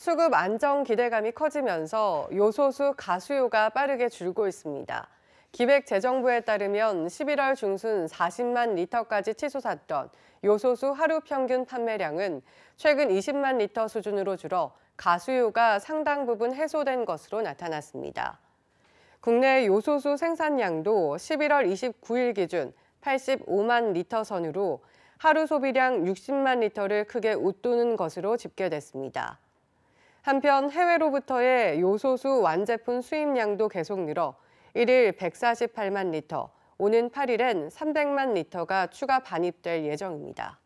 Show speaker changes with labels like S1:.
S1: 수급 안정 기대감이 커지면서 요소수 가수요가 빠르게 줄고 있습니다. 기획재정부에 따르면 11월 중순 40만 리터까지 치솟았던 요소수 하루 평균 판매량은 최근 20만 리터 수준으로 줄어 가수요가 상당 부분 해소된 것으로 나타났습니다. 국내 요소수 생산량도 11월 29일 기준 85만 리터 선으로 하루 소비량 60만 리터를 크게 웃도는 것으로 집계됐습니다. 한편 해외로부터의 요소수 완제품 수입량도 계속 늘어 1일 148만 리터, 오는 8일엔 300만 리터가 추가 반입될 예정입니다.